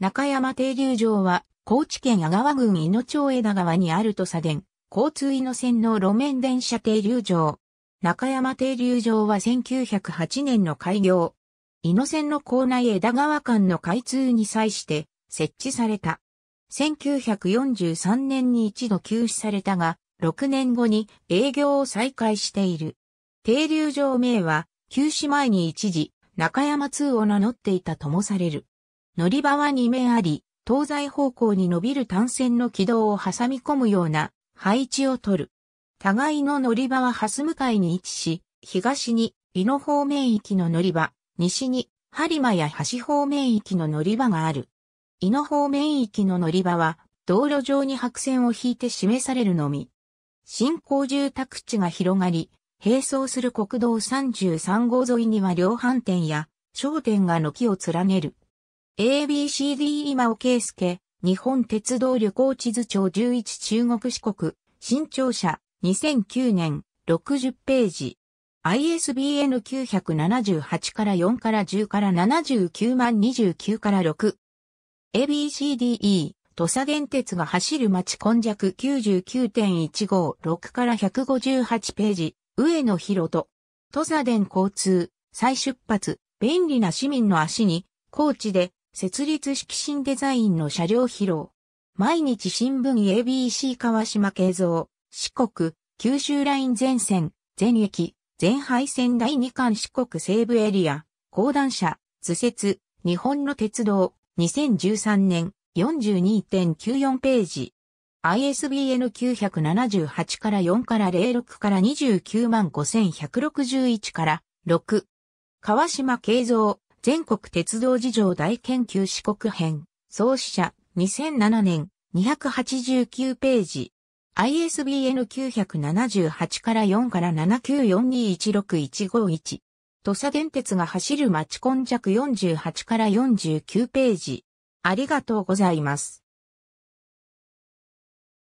中山停留場は、高知県阿川郡井野町枝川にある土佐電、交通井野線の路面電車停留場。中山停留場は1908年の開業。井野線の構内枝川間の開通に際して設置された。1943年に一度休止されたが、6年後に営業を再開している。停留場名は、休止前に一時、中山通を名乗っていたともされる。乗り場は2面あり、東西方向に伸びる単線の軌道を挟み込むような配置を取る。互いの乗り場はハス向かいに位置し、東に井野方面域の乗り場、西に播磨や橋方面域の乗り場がある。井野方面域の乗り場は道路上に白線を引いて示されるのみ。新興住宅地が広がり、並走する国道33号沿いには量販店や商店が軒を連ねる。ABCD 今尾圭介、日本鉄道旅行地図帳11中国四国、新庁舎、2009年、60ページ。ISBN 978から4から10から79万29から6。ABCDE、土佐電鉄が走る町今弱99.156から158ページ、上野博人。土佐電交通、再出発、便利な市民の足に、高知で設立式新デザインの車両披露。毎日新聞 ABC 川島慶三、四国、九州ライン全線、全駅、全廃線第2巻四国西部エリア、高段車、図説、日本の鉄道、2013年、42.94ページ。ISBN 978から4から06から29万5161から6。川島慶三、全国鉄道事情大研究四国編、創始者、2007年、289ページ。ISBN 978から4から794216151。土佐電鉄が走る町今弱48から49ページ。ありがとうございます。